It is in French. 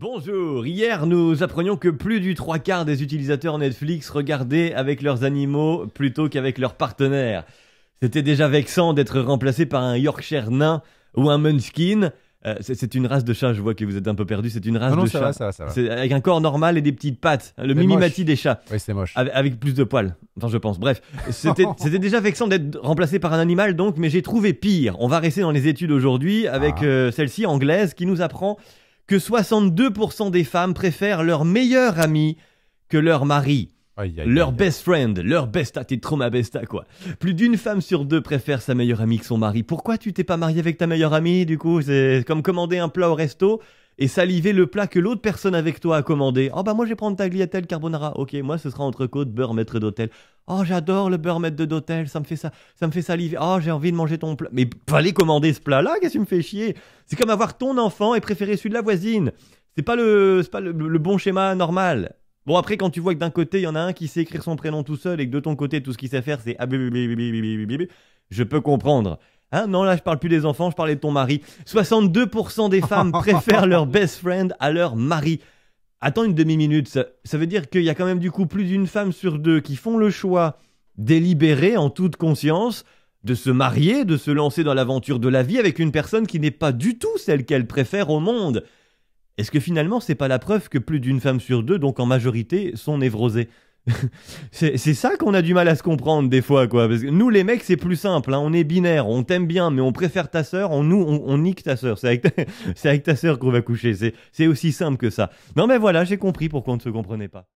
Bonjour, hier nous apprenions que plus du trois quarts des utilisateurs Netflix regardaient avec leurs animaux plutôt qu'avec leurs partenaires. C'était déjà vexant d'être remplacé par un Yorkshire nain ou un Munchkin. Euh, c'est- une race de chat, je vois que vous êtes un peu perdu, c'est une race de ça chat. ça ça C'est avec un corps normal et des petites pattes, le minimati des chats, Oui, c'est moche. avec, plus de poils, enfin je pense. Bref, c'était déjà vexant d'être remplacé par un animal donc, mais j'ai trouvé pire. On va rester dans les études aujourd'hui avec ah. euh, celle-ci anglaise qui nous apprend que 62% des femmes préfèrent leur meilleur ami que leur mari. leur best friend, leur besta, t'es trop ma besta quoi. Plus d'une femme sur deux préfère sa meilleure amie que son mari. Pourquoi tu t'es pas marié avec ta meilleure amie du coup C'est comme commander un plat au resto et saliver le plat que l'autre personne avec toi a commandé. Oh bah moi je vais prendre ta gliatelle carbonara. Ok, moi ce sera entrecôte beurre maître d'hôtel. Oh j'adore le beurre maître d'hôtel, ça me fait ça, ça me fait saliver. Oh j'ai envie de manger ton plat. Mais fallait commander ce plat-là, qu'est-ce que tu me fais chier C'est comme avoir ton enfant et préférer celui de la voisine. C'est pas le, pas le, bon schéma normal. Bon après quand tu vois que d'un côté il y en a un qui sait écrire son prénom tout seul et que de ton côté tout ce qu'il sait faire c'est je peux comprendre. Hein, non, là, je parle plus des enfants, je parlais de ton mari. 62% des femmes préfèrent leur best friend à leur mari. Attends une demi-minute, ça, veut dire qu'il y a quand même du coup plus d'une femme sur deux qui font le choix délibéré en toute conscience de se marier, de se lancer dans l'aventure de la vie avec une personne qui n'est pas du tout celle qu'elle préfère au monde. Est-ce que finalement c'est pas la preuve que plus d'une femme sur deux, donc en majorité, sont névrosées c'est ça qu'on a du mal à se comprendre des fois, quoi. Parce que nous, les mecs, c'est plus simple. Hein. On est binaire, on t'aime bien, mais on préfère ta sœur. On nous, on, nique ta sœur. C'est avec, ta... avec ta sœur qu'on va coucher. C'est aussi simple que ça. Non, mais voilà, j'ai compris pourquoi on ne se comprenait pas.